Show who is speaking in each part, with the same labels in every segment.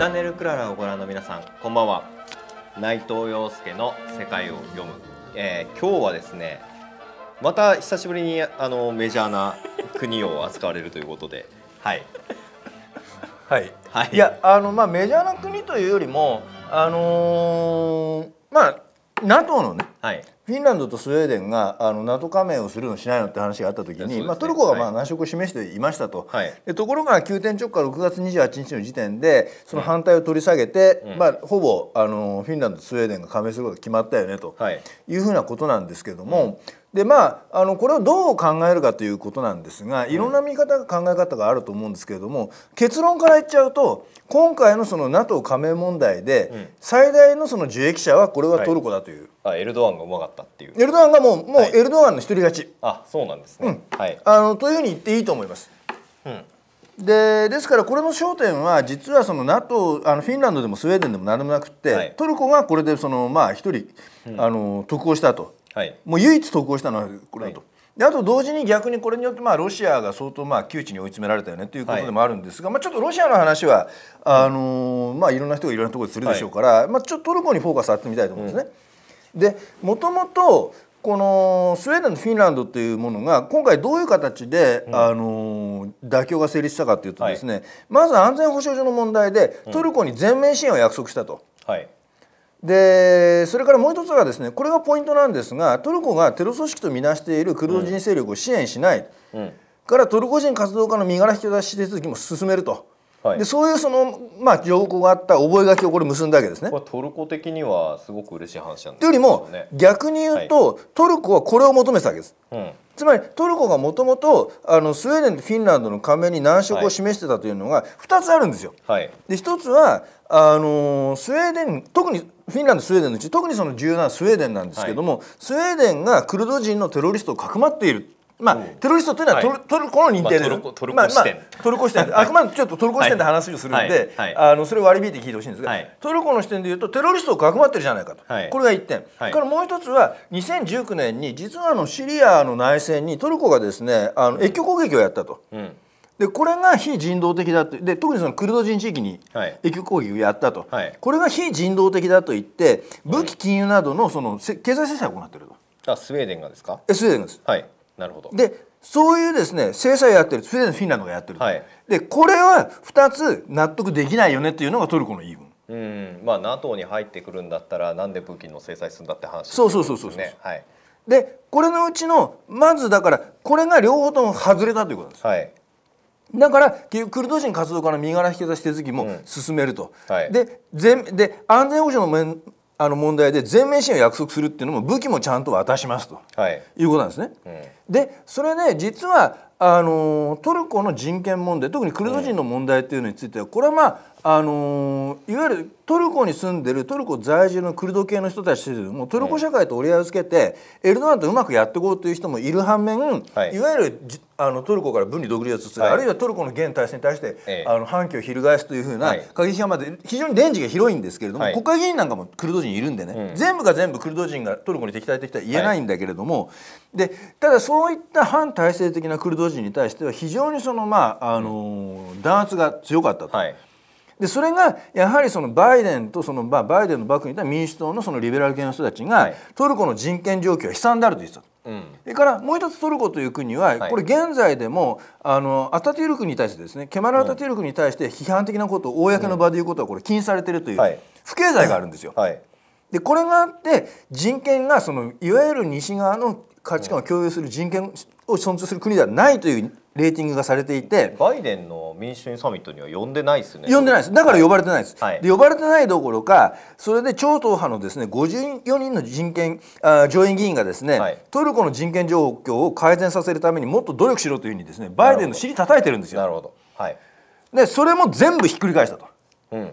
Speaker 1: チャンネルクララをご覧の皆さんこんばんは内藤陽介の世界を読む、えー、今日はですねまた久しぶりにあのメジャーな国を扱われるということではい
Speaker 2: はい、はい、いやあのまあメジャーな国というよりもあのー、まあ NATO のねはい、フィンランドとスウェーデンがあの NATO 加盟をするのしないのって話があった時に、ね、まあ、トルコがまあ難色を示していましたと、はい、でところが急転直下6月28日の時点でその反対を取り下げて、うん、まあ、ほぼあのフィンランドとスウェーデンが加盟することが決まったよねと、はい、いうふうなことなんですけども、うんでまああのこれをどう考えるかということなんですがいろんな見方考え方があると思うんですけれども、うん、結論から言っちゃうと今回のその NATO 加盟問題で最大のその受益者はこれはトル
Speaker 1: コだという。はい、あエルドアンがうまかったって
Speaker 2: いう。エルドアンがもうもうエルドアンの一人勝ち。あそうなんですね。うん、はい。あのというふうに言っていいと思います。うん。でですからこれの焦点は実はその NATO あのフィンランドでもスウェーデンでも何でもなくて、はい、トルコがこれでそのまあ一人、うん、あの得をしたとはい、もう唯一投稿したのはこれだと。はいであと同時に逆にこれによってまあロシアが相当まあ窮地に追い詰められたよねということでもあるんですが、はい、まあ、ちょっとロシアの話はあのー、まあ、いろんな人がいろんなところでするでしょうから、はい、まあ、ちょっとトルコにフォーカス当ててみたいと思うんですね。うん、でもともとこのスウェーデンとフィンランドというものが今回どういう形で、うん、あのー、妥協が成立したかというとですね、はい、まず安全保障上の問題でトルコに全面支援を約束したと。はいでそれからもう一つがですねこれがポイントなんですがトルコがテロ組織と見なしているクルド人勢力を支援しない、うん、からトルコ人活動家の身柄引き出し手続きも進めると。はい、でそういうその、まあ、情項があった覚書をこれ結んだわけですね。ト
Speaker 1: ルコ的にはすごく嬉しい話なんです、ね、というよりも
Speaker 2: 逆に言うと、はい、トルコはこれを求めてたわけです。うん、つまりトルコがもともとスウェーデンとフィンランドの加盟に難色を示してたというのが2つあるんですよ。はい、で1つはあのスウェーデン特にフィンランドスウェーデンのうち特にその重要なスウェーデンなんですけども、はい、スウェーデンがクルド人のテロリストをかくまっている。まあ、テロリストというのはトルはい、トルコの認定で、まあ、トルコ視点、まあまあ、トルコ視点あくまでちょっとトルコ視点で話をするんで、はいはい、あのそれを割り引いて聞いてほしいんですが、トルコの視点でいうとテロリストをかくまってるじゃないかと、これが1点、からもう一つは2019年に実はあのシリアの内戦にトルコがですねあの越境攻撃をやったと。うんでこれが非人道的だとで特にそのクルド人地域に影響攻撃をやったと、はい、これが非人道的だと言って武器禁輸などのその経済制裁を行っている
Speaker 1: と、あスウェーデンがですかスウェーデン
Speaker 2: です、はい、なるほどでそういうですね制裁をやってるスウェーデンフィンランドがやってる、はい、でこれは2つ納得できないよねっていうのがトルコの言い分。
Speaker 1: うんまあ、NATO に入ってくるんだったらなんで武器の制裁するんだって話、ね、そ
Speaker 2: うそうそうそうそうはい、でこれのうちのまずだからこれが両方とも外れたということです、はい、だからクルド人活動家の身柄引き出し手続きも進めると、うんはい、で全で安全保障の面あの問題で全面支援を約束するっていうのも武器もちゃんと渡しますと、はい、いうことなんですね。うん、でそれで、実はあのトルコの人権問題特にクルド人の問題というのについてはこれはまああのいわゆるトルコに住んでるトルコ在住のクルド系の人たちもトルコ社会と折り合いをつけて、エルドアンとうまくやっていこうという人もいる反面、はい、いわゆるあのトルコから分離独立する、はい、あるいはトルコの現体制に対して、あの反旗を翻すというふうな過激派まで非常にレンジが広いんですけれども、はい、国会議員なんかもクルド人いるんでね、うん、全部が全部クルド人がトルコに敵対的とは言えないんだけれども、でただそういった反体制的なクルドに対しては非常にそのまああの弾圧が強かったと。はいでそれがやはりそのバイデンとそのバイデンのバックにいた民主党のそのリベラル系の人たちが、トルコの人権状況は悲惨であると言ってた。うん、それからもう一つトルコという国は、これ現在でもあのアタティルクに対してですねケマル・アタティルクに対して批判的なことを公の場で言うことはこれ禁止されてるという不敬罪があるんですよ。はい、でこれがあって人権がそのいわゆる西側の価値観を共有する人権を尊重する国ではないというレーティングがされていて
Speaker 1: バイデンの民主主義サミットには呼んでないですね呼んでないですだから呼
Speaker 2: ばれてないです、はい、で呼ばれてないどころかそれで超党派のですね54人の人権あ上院議員がですね、はい、トルコの人権状況を改善させるためにもっと努力しろというふうにですねバイデンの尻叩いてるんですよなるほどはいでそれも全部ひっくり返したと、うん、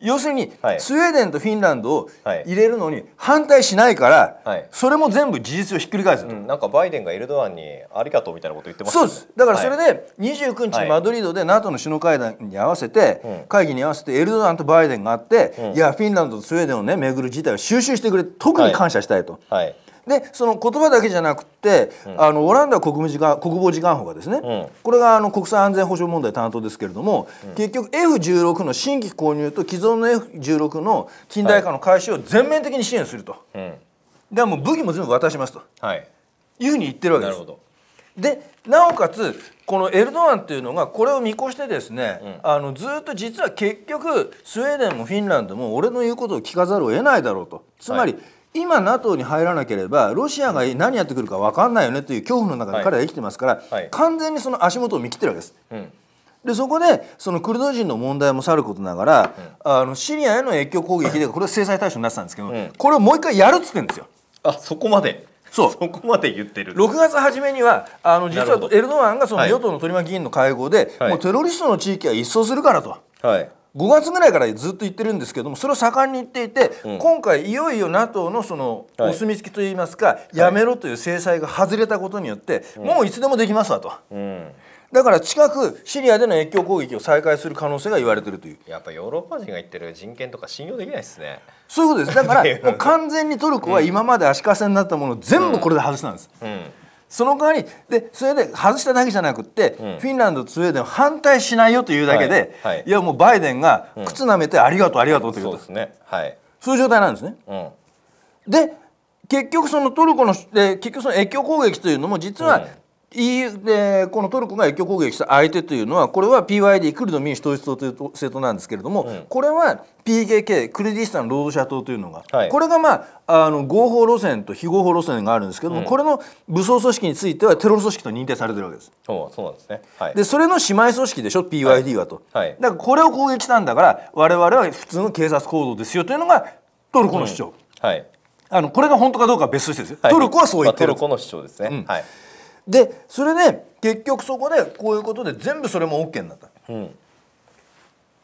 Speaker 2: 要するに、スウェーデンとフィンランドを入れるのに反対しないから、それも全部事実をひっくり返す、うん、な
Speaker 1: んかバイデンがエルドアンにありがとうみたいなこと言ってます、ね、そうですだからそれで
Speaker 2: 29日マドリードで NATO の首脳会談に合わせて、会議に合わせてエルドアンとバイデンがあって、うん、いやフィンランドとスウェーデンをね巡る事態を収集してくれ特に感謝したいと。はいでその言葉だけじゃなくて、うん、あのオランダ国務次官国防次官補がですね、うん、これがあの国際安全保障問題担当ですけれども、うん、結局 F16 の新規購入と既存の F16 の近代化の開始を全面的に支援すると、はい、でもう武器も全部渡しますと、はい、いうふうに言ってるわけです。でなおかつこのエルドアンというのがこれを見越してですね、うん、あのずっと実は結局スウェーデンもフィンランドも俺の言うことを聞かざるを得ないだろうとつまり、はい今 NATO に入らなければロシアが何やってくるか分かんないよねという恐怖の中で彼は生きてますから、はいはい、完全にその足元を見切ってるわけです。うんでそこでそのクルド人の問題もさることながら、うん、あのシリアへの越境攻撃でこれは制裁対象になってたんですけど、うん、これをもう一回やるっつってんですよ。あそこまでそうそこまで言ってる6月初めにはあの実はエルドアンがその与党の取り巻き議員の会合で、はい、もうテロリストの地域は一掃するからと。はい5月ぐらいからずっと言ってるんですけどもそれを盛んに言っていて、うん、今回いよいよ NATO のそのお墨付きといいますか、はい、やめろという制裁が外れたことによって、はい、もういつでもできますわと。うんだから近くシリアでの越境攻撃を再開する可能性が言われてるというやっぱヨーロッパ人が言ってる
Speaker 1: 人権とか信用できないですね
Speaker 2: そういうことですだから もう完全にトルコは今まで足かせになったものを全部これで外したんです、うん、うんその代わりでそれで外しただけじゃなくて、うん、フィンランドとスウェーデン反対しないよというだけで、はい、はい、いやもうバイデンが靴舐めてありがとう、ありがとうっということですね、はい、そういう状態なんですね。うん、で結局そのトルコの、で結局その越境攻撃というのも実はいこのトルコが越境攻撃した相手というのはこれは PYD クルド民主統一党という政党なんですけれども、うん、これは PKK クルディスタン労働者党というのが、はい、これが、まあ、あの合法路線と非合法路線があるんですけども、うん、これの武装組織についてはテロ組織と認定されてるわけです。そうなんですね、はい、でそれの姉妹組織でしょ PYD はと、はい、だからこれを攻撃したんだから我々は普通の警察行動ですよというのがトルコの主張、うん、はい、あのこれが本当かどうかは別としてですよ、トルコはそう言ってるトルコの主張ですね、はいでそれで、結局そこでこういうことで全部それも OK になった。うん、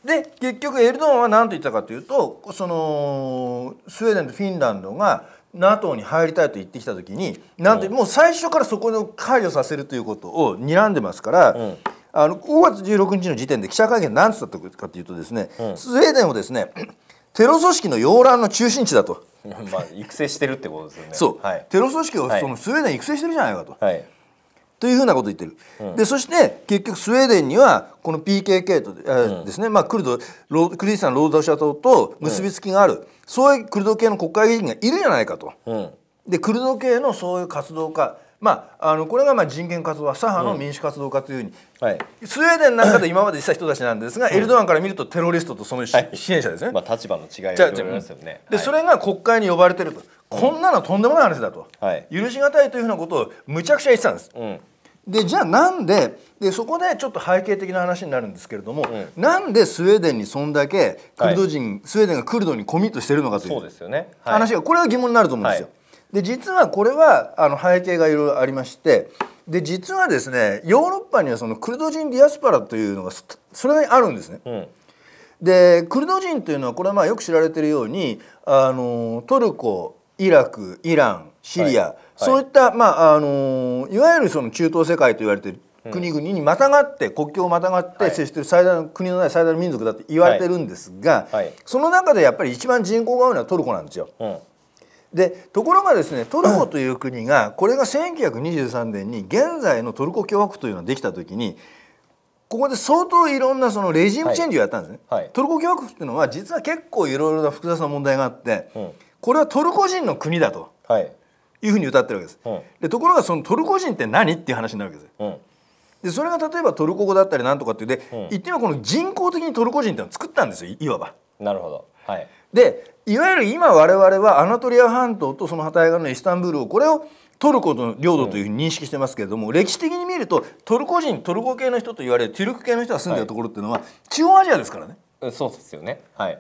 Speaker 2: で結局エルドアンは何と言ったかというとそのスウェーデンとフィンランドが NATO に入りたいと言ってきた時になんと、うん、もう最初からそこを解除させるということを睨んでますから、うん、あの5月16日の時点で記者会見何つったかというとですね、うん、スウェーデンをですね テロ組織の洋乱の中心地だと。
Speaker 1: まあ育成してるってことですよね。そ
Speaker 2: う、はい、テロ組織をそのスウェーデン育成してるじゃないかと。はい、というふうなことを言ってる、うん、でそして結局スウェーデンにはこの PKK と、えー、ですね、うん、まあ、クルドロクリスタン労働者党と結びつきがある、そういうクルド系の国会議員がいるじゃないかと。でクルド系のそういう活動家まあ、あのこれがまあ人権活動左派の民主活動家というふうに、うんはい、スウェーデンなんかで今までした人たちなんですが、うん、エルドアンから見るとテロリストとその、はい、支援者ですね、まあ、立場の違いがありますよねで、はい、それが国会に呼ばれてるとこんなのとんでもない話だと、うん、許し難いというふうなことをむちゃくちゃ言ってたんです、でじゃあなんででそこでちょっと背景的な話になるんですけれども、うん、なんでスウェーデンにそんだけクルド人、はい、スウェーデンがクルドにコミットしてるのかというそうですよ、ね話がこれは疑問になると思うんですよ。はい、で実はこれはあの背景がいろいろありましてで実はですねヨーロッパにはそのクルド人ディアスパラというのがそれなりにあるんですね。うんでクルド人というのはこれはまあよく知られているようにあのトルコイラクイランシリア、はいそういった、まああのいわゆるその中東世界と言われている国々にまたがって国境をまたがって接している最大の国のない最大の民族だって言われてるんですが、その中でやっぱり一番人口が多いのはトルコなんですよ。うんでところがですねトルコという国が、これが1923年に現在のトルコ共和国というのができた時にここで相当いろんなそのレジームチェンジをやったんですね、はいはい、トルコ共和国っていうのは実は結構いろいろな複雑な問題があって、うん、これはトルコ人の国だと、はい、いうふうに歌ってるわけです、でところがそのトルコ人って何っていう話になるわけです、でそれが例えばトルコ語だったりなんとかってで、うん、言ってみこの人工的にトルコ人ってのを作ったんですよいわば。なるほど、はい、でいわゆる今我々はアナトリア半島とその反対側のイスタンブールをこれをトルコの領土というふうに認識してますけれども、うん、歴史的に見るとトルコ人トルコ系の人と言われるトゥルク系の人が住んでるところっていうのは、はい、中央アジアですからね。そうですよね、はい、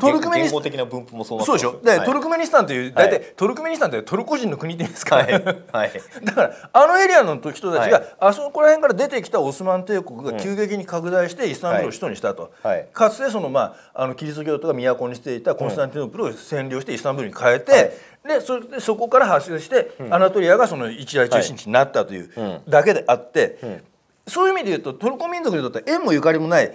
Speaker 2: トルクメニス的な分布も
Speaker 1: そうそうでしょで、はい、トルクメニスタンという大体、は
Speaker 2: トルクメニスタンってトルコ人の国って言うんですか、はい、はい、だからあのエリアの人たちが、あそこら辺から出てきたオスマン帝国が急激に拡大してイスタンブルを首都にしたと、かつてその,、まあ、あのキリスト教とか都にしていたコンスタンティノープルを占領してイスタンブルに変えて、でそでそこから発生して、アナトリアがその一大中心地になったというだけであって、そういう意味で言うとトルコ民族にとって縁もゆかりもない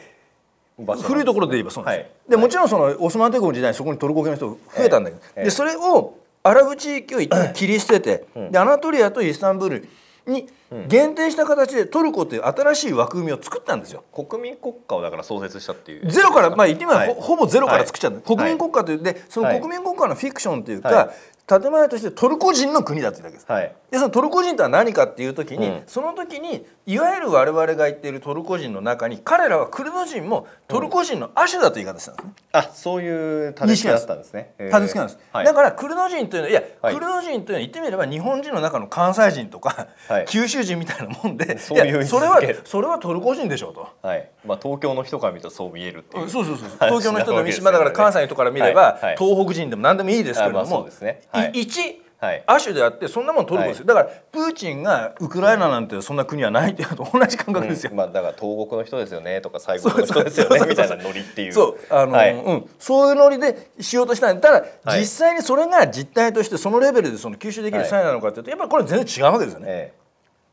Speaker 2: 古いところで言えばそうなんです、はい、でもちろんそのオスマン帝国の時代にそこにトルコ系の人増えたんだけど、えでそれをアラブ地域を切り捨てて、うん、でアナトリアとイスタンブールに限定した形でトルコという新しい枠組みを作ったんですよ国民国
Speaker 1: 家をだから創設したってい
Speaker 2: うゼロからまあ言ってみれば、はい、ほぼゼロから作っちゃった、はい、国民国家というでその国民国家のフィクションというか、建前としてトルコ人の国だっていうだけです、はい、でそのトルコ人とは何かっていう時に、うん、その時にいわゆる我々が言っているトルコ人の中に彼らはクルド人もトルコ人の亜種だという言い方したんですね。うん、あそういうたどきだったんですね。たなんです、はい、だからクルド人というのはいや、はい、クルド人というのは言ってみれば日本人の中の関西人とか、はい、九州人みたいなもんで そいやそれはそれはトルコ人でしょうと。はいまあ、東京の人から見るとそう見えるっていう。そうそうそう東京の人の三島だから関西の人から見れば、東北人でも何でもいいですけれども、
Speaker 1: まあね、一、
Speaker 2: はい、亜種であってそんなもん取ることです、はい、だからプーチンがウクライナなんてそんな国はないっていうのと同じ感覚ですよ、うん、まあ、だから東国の人ですよねとか西国の人ですよねみたいなノリっていうそうあの、はい、うん、そういうノリでしようとしたんただ、実際にそれが実態としてそのレベルでその吸収できる際なのかっていうとやっぱりこれ全然違うわけですよね、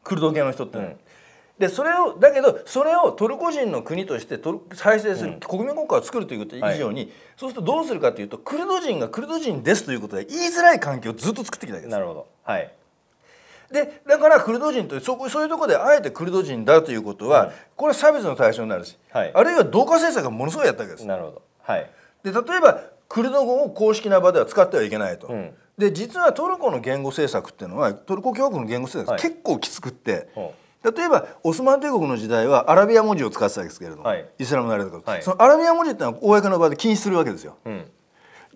Speaker 2: クルド系の人って、うんでそれをだけどそれをトルコ人の国として再生する、うん、国民国家を作るということ以上に、はい、そうするとどうするかというとクルド人がクルド人ですということで言いづらい環境をずっと作ってきたわけです。なるほどはいでだからクルド人とそこそういうところであえてクルド人だということは、うん、これは差別の対象になるし、はい、あるいは同化政策がものすごいやったわけです。なるほどはい、で例えばクルド語を公式な場では使ってはいけないと。うんで実はトルコの言語政策っていうのはトルコ教国の言語政策、はい、結構きつくって、例えばオスマン帝国の時代はアラビア文字を使ってたんですけれども、はい、イスラムのあれだかど、はい、そのアラビア文字ってのは公の場で禁止するわけですよ。うん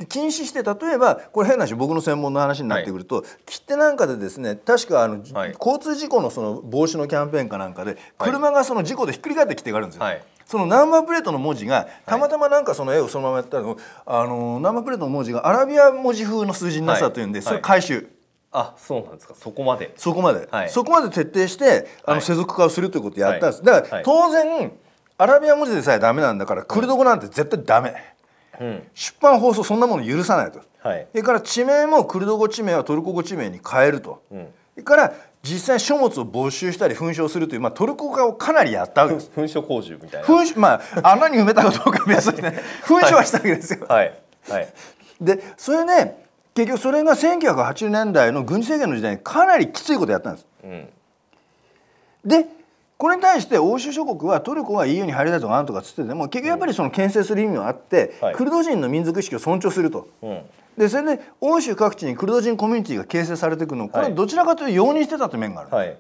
Speaker 2: 禁止して例えばこれ変な話僕の専門の話になってくると、はい、切手なんかでですね確かあの、はい、交通事故のその防止のキャンペーンかなんかで車がその事故でひっくり返ってきてがあるんですよ。はい、そのナンバープレートの文字がたまたまなんかその絵をそのままやったの,、あのナンバープレートの文字がアラビア文字風の数字になったというんで、それ回収、あそうなんですかそこまでそこまで、はい、そこまで徹底してあの世俗化をするということをやったんです、だから、当然アラビア文字でさえダメなんだからクルド語なんて絶対ダメ、うん、出版放送そんなもの許さないと、はい、それから地名もクルド語地名はトルコ語地名に変えると、うん、それから実際書物を没収したり紛争するという、まあ、トルコ化をかなりやったわけです紛争工事みたいな紛争まあ穴に埋めたかどうか別にね紛争はしたわけですよ、はいはい、はい、でそれね結局それが1980年代の軍事政権の時代にかなりきついことやったんです。うん、でこれに対して欧州諸国はトルコは EU に入りたいとかなんとかつってても結局やっぱりその牽制する意味はあって、うんはい、クルド人の民族意識を尊重すると、うん、でそれで欧州各地にクルド人コミュニティが形成されていくのをこれどちらかというと容認してたという面がある、はい、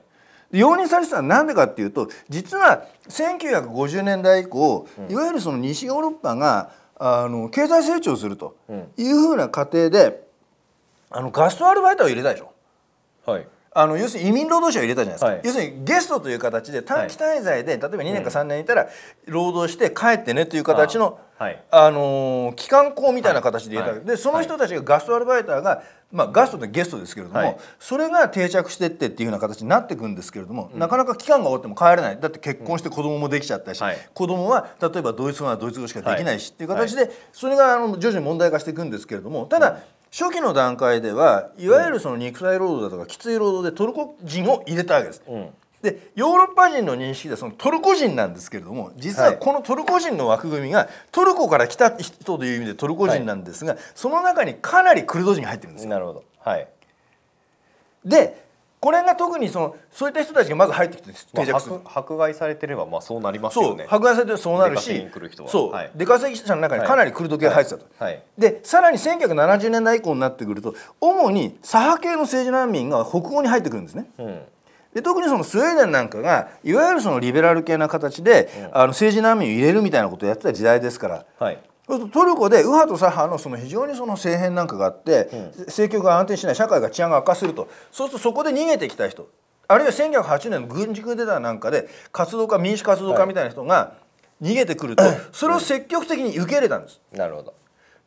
Speaker 2: 容認されてたのは何でかっていうと実は1950年代以降、いわゆるその西ヨーロッパがあの経済成長するというふうな過程で、あのガストアルバイト入れたでしょ。はい、あの要するに移民労働者を入れたじゃないですか、はい、要するにゲストという形で短期滞在で、例えば2年か3年いたら労働して帰ってねという形の、はい、あの機関校みたいな形で入れた、はい、でその人たちがガストアルバイターが、まあ、ガストってゲストですけれども、はい、それが定着してってっていうような形になっていくんですけれども、うん、なかなか期間が終わっても帰れないだって結婚して子供もできちゃったし、うんはい、子供は例えばドイツ語はドイツ語しかできないしっていう形で、それがあの徐々に問題化していくんですけれどもただ、初期の段階ではいわゆるその肉体労働だとかきつい労働でトルコ人を入れたわけです。うん、でヨーロッパ人の認識でそのトルコ人なんですけれども実はこのトルコ人の枠組みがトルコから来た人という意味でトルコ人なんですが、はい、その中にかなりクルド人が入ってるんですよ。なるほどはい、でこれが特にそのそういった人たちがまず入ってきて定着する、まあ、迫害されてればまあそうなりますよね迫害されてそうなるしそう、はい、出稼ぎ者の中にかなりクルド系が入ってたと、はいはい、でさらに1970年代以降になってくると主に左派系の政治難民が北欧に入ってくるんですね、うんで特にそのスウェーデンなんかがいわゆるそのリベラル系な形で、うん、あの政治難民を入れるみたいなことをやってた時代ですから、はい、そうするとトルコで右派と左派のその非常にその政変なんかがあって、うん、政局が安定しない社会が治安が悪化するとそうするとそこで逃げてきた人あるいは1908年の軍事クーデターなんかで活動家民主活動家みたいな人が逃げてくると、はい、それを積極的に受け入れたんです。なるほど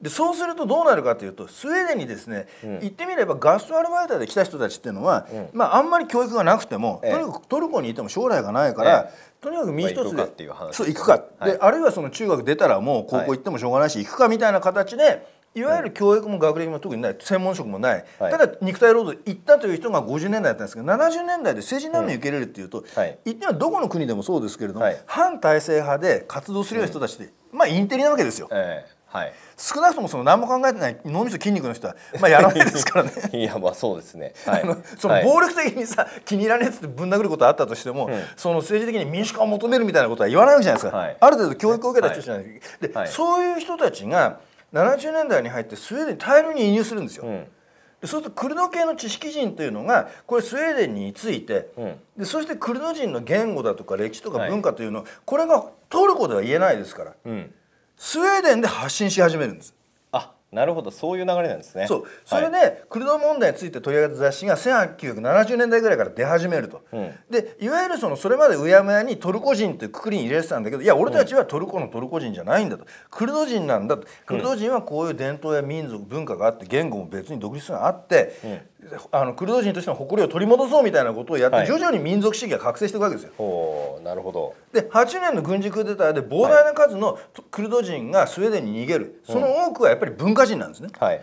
Speaker 2: でそうするとどうなるかというとスウェーデンにですね、うん、言ってみればガストアルバイターで来た人たちっていうのは、うん、まあ、あんまり教育がなくても、ええ、とにかくトルコにいても将来がないから、え、とにかく身一つで、まあ、行くかそう行くか、はい、であるいはその中学出たらもう高校行ってもしょうがないし、はい、行くかみたいな形でいわゆる教育も学歴も特にない専門職もない、はい、ただ肉体労働行ったという人が50年代だったんですけど70年代で政治難民受け入れるっていうと、うんはい、言ってはどこの国でもそうですけれども、はい、反体制派で活動するような人たちで、まあインテリなわけですよ。えはい、少なくともその何も考えてない脳みそ筋肉の人は、まあ、やらないですからね いやまあそうですね、はい、あのその暴力的にさ、気に入らないやつってぶん殴ることあったとしても、その政治的に民主化を求めるみたいなことは言わないわけじゃないですか、はい、ある程度教育を受けた人じゃないで,、でそういう人たちが70年代に入ってスウェーデンに大量に移入するんですよ。うんそうするとクルド系の知識人というのがこれスウェーデンについて、うん、でそしてクルド人の言語だとか歴史とか文化というの、はい、これがトルコでは言えないですから、うん、スウェーデンで発信し始めるんですなるほどそういう流れなんですねそうそれで、はい、クルド問題について取り上げた雑誌が1970年代ぐらいから出始めると、うん、でいわゆるそのそれまでうやむやにトルコ人というくくりに入れてたんだけどいや俺たちはトルコのトルコ人じゃないんだと、うん、クルド人なんだとクルド人はこういう伝統や民族文化があって言語も別に独立があって、うん、あのクルド人としての誇りを取り戻そうみたいなことをやって、はい、徐々に民族主義が覚醒していくわけですよ。おなるほどで8年の軍事クーデターで膨大な数のクルド人がスウェーデンに逃げる、その多くはやっぱり文化化人なんですね、はい、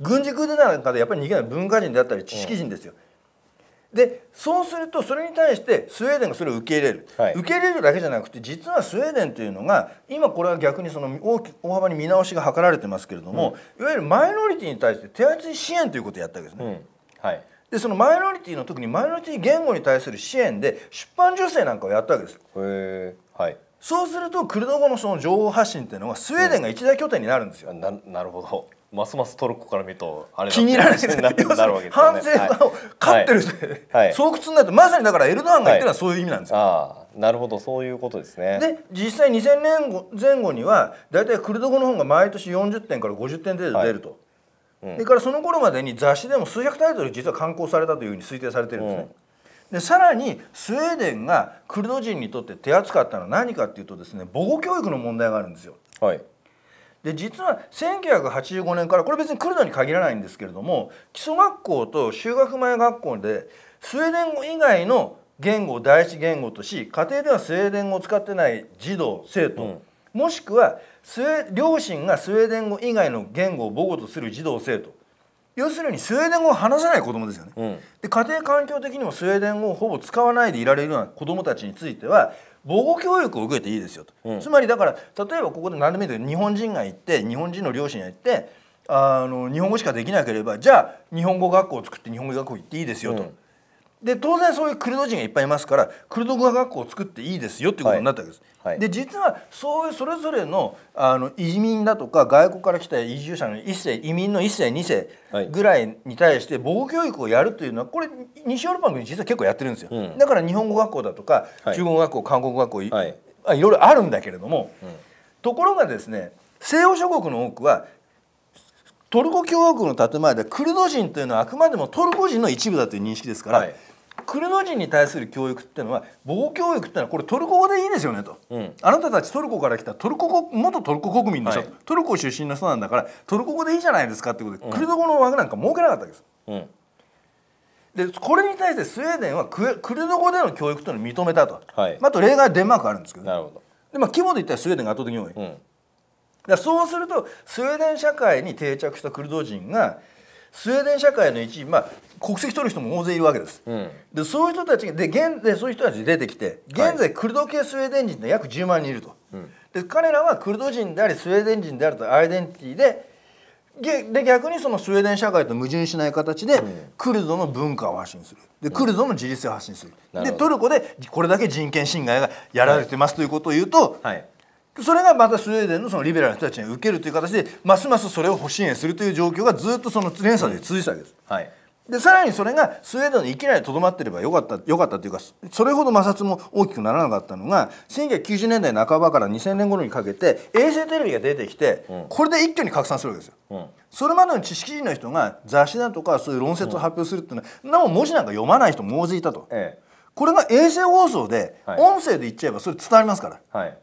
Speaker 2: 軍事クーデターなんかでやっぱり逃げない文化人であったり知識人ですよ、うん、でそうするとそれに対してスウェーデンがそれを受け入れる、はい、受け入れるだけじゃなくて実はスウェーデンというのが今これは逆にその大き大幅に見直しが図られてますけれども、うん、いわゆるマイノリティに対して手厚い支援ということをやったわけですね。うん、はいでそのマイノリティの特にマイノリティ言語に対する支援で出版女性なんかをやったわけですよ。へはい、そうするとクルド語のその情報発信っていうのはスウェーデンが一大拠点になるんですよ。うん、ななるほどますますトルコから見るとあれ気に入らないななるわけですよね。反戦を勝ってる、はいはい、巣窟になってまさにだからエルドアンが言ってるのはそういう意味なんですよ。はい、なるほどそういうことですね。で実際2000年後前後には大体クルド語の本が毎年40点から50点程度出ると。はいうん、でからその頃までに雑誌でも数百タイトル実は刊行されたというふうに推定されてるんですね。うんでさらにスウェーデンがクルド人にとって手厚かったのは何かっていうとですね母語教育の問題があるんですよ。はいで実は1985年からこれ別にクルドに限らないんですけれども基礎学校と修学前学校でスウェーデン語以外の言語を第一言語とし家庭ではスウェーデン語を使ってない児童生徒、うん、もしくは両親がスウェーデン語以外の言語を母語とする児童生徒要するにスウェーデン語を話さない子供ですよね、うん、で家庭環境的にもスウェーデン語をほぼ使わないでいられるような子供たちについては母語教育を受けていいですよと、うん、つまりだから例えばここで何でもいいけど日本人が行って日本人の両親が行ってあの日本語しかできなければじゃあ日本語学校を作って日本語学校行っていいですよと。うんで当然そういうクルド人がいっぱいいますからクルド語学校を作っていいですよっていうことになったわけです。はいはい、で実はそういうそれぞれのあの移民だとか外国から来た移住者の1世移民の1世2世ぐらいに対して母語教育をやるというのはこれ西ヨーロッパの国実は結構やってるんですよ、うん、だから日本語学校だとか、中国語学校韓国語学校い,、はい、いろいろあるんだけれども、うん、ところがですね西欧諸国の多くはトルコ共和国の建前でクルド人というのはあくまでもトルコ人の一部だという認識ですから。はいクルド人に対する教育っていうのは防教育っていうのはこれトルコ語でいいですよねと、うん、あなたたちトルコから来たトルコ元トルコ国民でしょ、はい、トルコ出身の人なんだからトルコ語でいいじゃないですかってことで、うん、クルド語の枠なんか設けなかったわけです。うんでこれに対してスウェーデンはククルド語での教育というのを認めたと、はい、あ、と例外デンマークあるんですけど,、ねど、でまあ、規模で言ったらスウェーデンが圧倒的に多い、うん、だそうするとスウェーデン社会に定着したクルド人がスウェーデン社会の一員、まあ、国籍取る人も大勢いるわけです、うん、でそういう人たちで現でそういう人たち出てきて現在クルド系スウェーデン人って約10万人いると、で彼らはクルド人でありスウェーデン人であるとアイデンティティでで逆にそのスウェーデン社会と矛盾しない形でクルドの文化を発信するでクルドの自立性を発信する、うん、でトルコでこれだけ人権侵害がやられてますということを言うと、はいそれがまたスウェーデンのそのリベラルの人たちに受けるという形でますますそれを支援するという状況がずっとその連鎖で続いてたわけです。うん、はいでさらにそれがスウェーデンの域内でとどまってればよかったよかったというかそれほど摩擦も大きくならなかったのが1990年代半ばから2000年頃にかけて衛星テレビが出てきて、これで一挙に拡散するわけですよ。うん、それまでの知識人の人が雑誌だとかそういう論説を発表するっていうのは、うん、なお文字なんか読まない人も大勢いたと、ええ、これが衛星放送で、はい、音声で言っちゃえばそれ伝わりますから。はい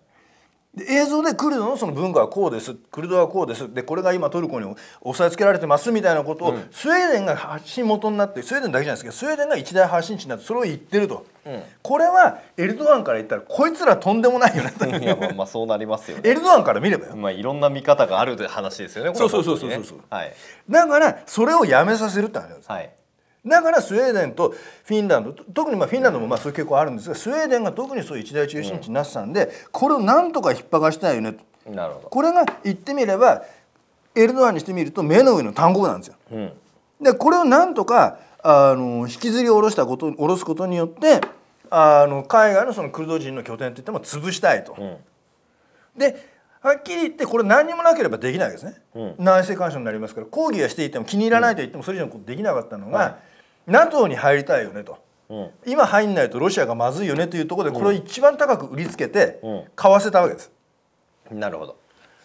Speaker 2: 映像でクルドのその文化はこうですクルドはこうですでこれが今トルコに押さえつけられてますみたいなことを、スウェーデンが発信元になってスウェーデンだけじゃないですけどスウェーデンが一大発信地になってそれを言ってると、うん、これはエルドアンから言ったらこいつらとんでもないよ いやま
Speaker 1: あまあそうなりますよ、ね、エルドアンから見ればよ、まあ、いろんな見方がある話ですよねそうそうそうそうそう、はい、
Speaker 2: だからそれをやめさせるって話です、はいだからスウェーデンとフィンランド特にまあフィンランドもまあそういう傾向あるんですがスウェーデンが特にそういう一大中心地になってたんで、これをなんとか引っ張らしたいよねなるほどこれが言ってみればエルドアンにしてみると目の上の単語なんですよ。うん、でこれをなんとかあの引きずり下ろしたこと下ろすことによってあの海外のそのクルド人の拠点といっても潰したいと。うん、ではっきり言ってこれ何もなければできないですね、うん、内政干渉になりますから抗議はしていても気に入らないと言ってもそれ以上のことできなかったのが、はい NATO に入りたいよねと、うん、今入んないとロシアがまずいよねというところでこれを一番高く売りつけて買わせたわけです。うん、なるほど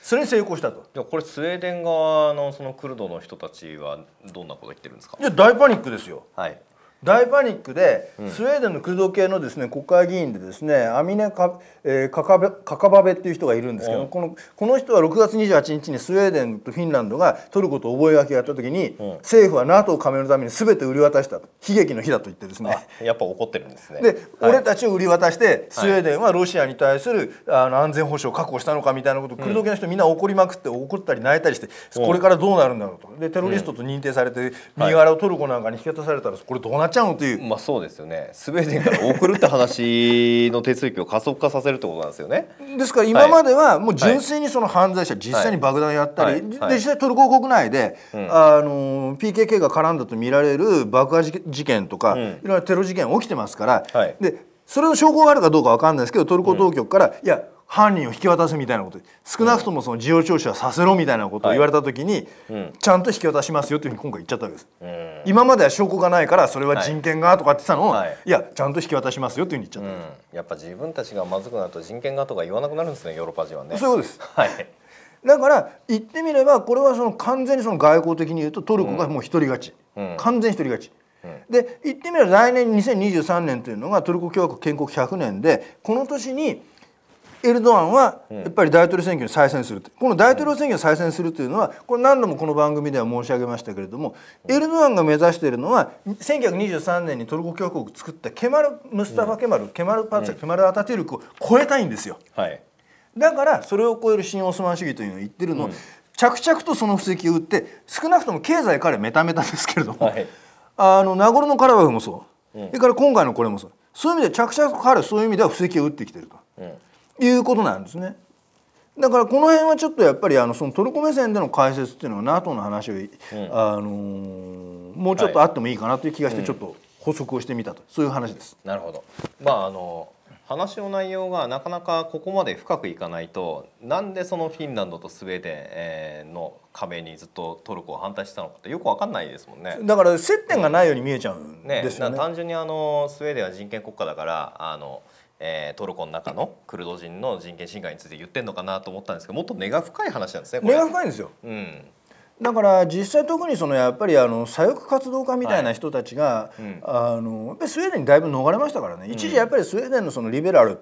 Speaker 2: それに成功したと。
Speaker 1: でこれスウェーデン側のそのクルドの人たちはどんなこと言ってるんですか。い
Speaker 2: や大パニックですよ。はい。大パニックで、スウェーデンのクルド系のですね国会議員でですねアミネカ,、えー、カカカカバベっていう人がいるんですけど、このこの人は6月28日にスウェーデンとフィンランドがトルコと覚書やった時に、政府は NATO 加盟のために全て売り渡した悲劇の日だと言ってですねやっぱ怒ってるんですねで、はい、俺たちを売り渡してスウェーデンはロシアに対するあの安全保障を確保したのかみたいなことをクルド系の人みんな怒りまくって怒ったり泣いたりして、これからどうなるんだろうとでテロリストと認定されて身柄をトルコなんかに引き渡されたらこれどうなっっちゃうのというまあそうですよねス
Speaker 1: ウェーデンから送るって話の手続きを加速化させるってことなんですよね
Speaker 2: ですから今まではもう純粋にその犯罪者、はい、実際に爆弾やったり、はい、実際トルコ国内で、あの PKK が絡んだと見られる爆破事件とか、うん、いろんなテロ事件起きてますから、はい、でそれの証拠があるかどうか分かんないですけどトルコ当局から、うん、いや犯人を引き渡すみたいなこと少なくともその事情聴取はさせろみたいなことを言われた時に、ちゃんと引き渡しますよというふうに今回言っちゃったわけです、今までは証拠がないからそれは人権がとかって言ったのを、はい、いやちゃんと引き渡しますよというふうに言っちゃった、うん、
Speaker 1: やっぱ自分たちがまずくなると人権がとか言わなくなるんですねヨーロッパ人
Speaker 2: はねそうです、はい、だから言ってみればこれはその完全にその外交的に言うとトルコがもう一人勝ち、うん完全一人勝ち、で言ってみれば来年2023年というのがトルコ共和国建国100年でこの年にエルドアンはやっぱり大統領選挙に再選するこの大統領選挙に再選するというのはこれ何度もこの番組では申し上げましたけれどもエルドアンが目指しているのは1923年にトルコ共和国を作ったケマル・ムスタファ・ケマルケマル・パツケマル・アタテルクを超えたいんですよ、はい、だからそれを超える新オスマン主義というのを言ってるのを、着々とその布石を打って少なくとも経済からメタメタですけれども、はい、あのナゴルノカラバフもそう、それから今回のこれもそうそういう意味で着々と彼はそういう意味では布石を打ってきてると。うんいうことなんですね。だからこの辺はちょっとやっぱりあのそのトルコ目線での解説っていうのは NATO の話を、うん、あのもうちょっとあってもいいかなという気がしてちょっと補足をしてみたと、そういう話です。
Speaker 1: なるほど、まああの話の内容がなかなかここまで深くいかないとなんでそのフィンランドとスウェーデンの壁にずっとトルコを反対したのかってよくわかんないですもんねだか
Speaker 2: ら接点がないように見えちゃうん
Speaker 1: ですよねうんね、単純にあのスウェーデンは人権国家だからあのえー、トルコの中のクルド人の人権侵害について言ってるのかなと思ったんですけどもっと根が深い話なんですね根が深いんですよ、うん、
Speaker 2: だから実際特にそのやっぱりあの左翼活動家みたいな人たちが、はいうん、あのやっぱりスウェーデンにだいぶ逃れましたからね、うん、一時やっぱりスウェーデンのそのリベラル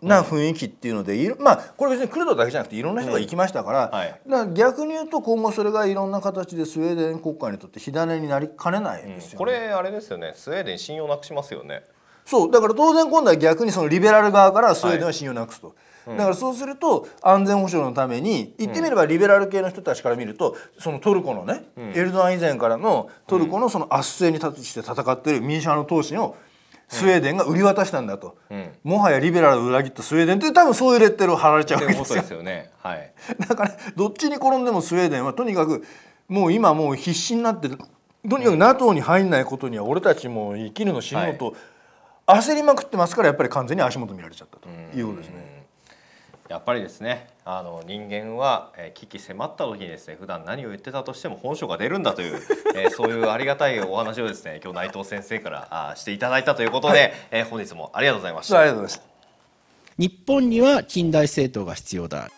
Speaker 2: な雰囲気っていうので、まあこれ別にクルドだけじゃなくていろんな人が行きましたからはい、ら逆に言うと今後それがいろんな形でスウェーデン国家にとって火種になりかねないですよね、これ
Speaker 1: あれですよねスウェーデン信用なくしますよね。
Speaker 2: そうだから当然今度は逆にそのリベラル側からスウェーデンは信用なくすと。はいだからそうすると安全保障のために言ってみればリベラル系の人たちから見るとそのトルコのね、うん、エルドアン以前からのトルコのその圧政に立ちして戦っている民主派の闘神をスウェーデンが売り渡したんだと、うん、もはやリベラルを裏切ったスウェーデンって多分そういうレッテルを貼られちゃうわけですよですよね、はい、だからどっちに転んでもスウェーデンはとにかくもう今もう必死になってとにかく NATO に入んないことには俺たちも生きるの死ぬのと、うん焦りまくってますからやっぱり完全に足元見られちゃったということですね。
Speaker 1: やっぱりですねあの人間は、え危機迫った時にですね普段何を言ってたとしても本性が出るんだという、え そういうありがたいお話をですね今日内藤先生からあしていただいたということで、はい、え本日もありがとうございました。ありがとうご
Speaker 2: ざいました日本には近代政党が必要だ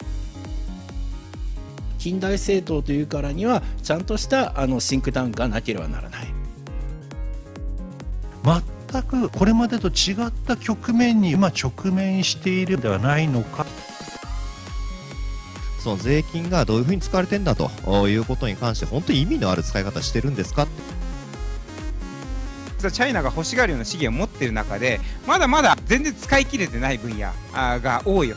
Speaker 2: 近代政党というからにはちゃんとしたあのシンクタンクがなければならない。全くこれまでと違った局面に今直面しているのではないのか。そ
Speaker 1: の税金がどういうふうに使われてんだということに関して本当に意味のある使い方してるんですかチャイナが欲しがるような資源を持っている中でまだまだ全然使い切れてない分野が多いよ。